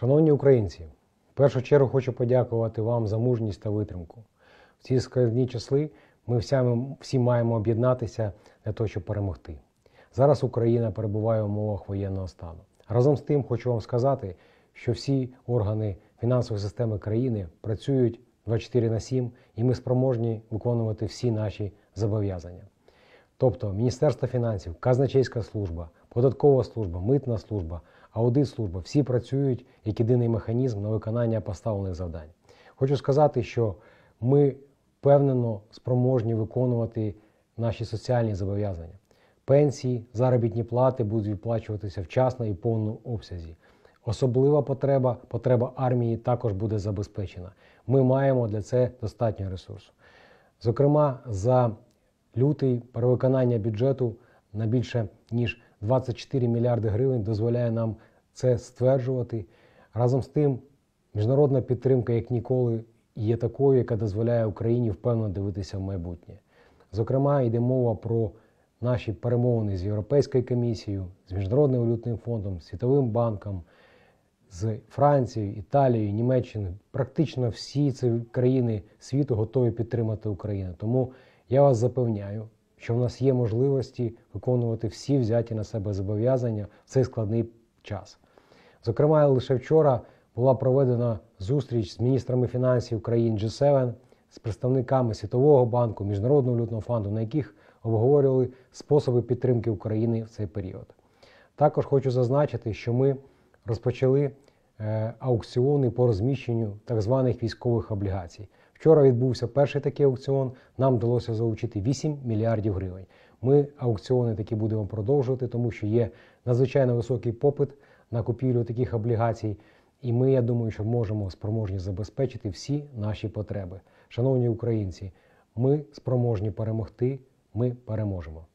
Шановні українці, в першу чергу хочу подякувати вам за мужність та витримку. В ці складні часи ми всі, всі маємо об'єднатися для того, щоб перемогти. Зараз Україна перебуває в умовах воєнного стану. Разом з тим, хочу вам сказати, що всі органи фінансової системи країни працюють 24 на 7 і ми спроможні виконувати всі наші зобов'язання. Тобто Міністерство фінансів, казначейська служба, податкова служба, митна служба аудит-служба, всі працюють як єдиний механізм на виконання поставлених завдань. Хочу сказати, що ми впевнено спроможні виконувати наші соціальні зобов'язання. Пенсії, заробітні плати будуть виплачуватися вчасно і в повному обсязі. Особлива потреба, потреба армії також буде забезпечена. Ми маємо для це достатньо ресурсу. Зокрема, за лютий перевиконання бюджету на більше ніж 24 мільярди гривень дозволяє нам це стверджувати. Разом з тим, міжнародна підтримка, як ніколи, є такою, яка дозволяє Україні впевнено дивитися в майбутнє. Зокрема, йде мова про наші перемовини з Європейською комісією, з Міжнародним валютним фондом, Світовим банком, з Францією, Італією, Німеччиною. Практично всі ці країни світу готові підтримати Україну. Тому я вас запевняю що в нас є можливості виконувати всі взяті на себе зобов'язання в цей складний час. Зокрема, лише вчора була проведена зустріч з міністрами фінансів країн G7, з представниками Світового банку, Міжнародного валютного фонду, на яких обговорювали способи підтримки України в цей період. Також хочу зазначити, що ми розпочали е, аукціони по розміщенню так званих військових облігацій. Вчора відбувся перший такий аукціон. Нам вдалося залучити 8 мільярдів гривень. Ми аукціони такі будемо продовжувати, тому що є надзвичайно високий попит на купівлю таких облігацій. І ми, я думаю, що можемо спроможні забезпечити всі наші потреби. Шановні українці, ми спроможні перемогти. Ми переможемо.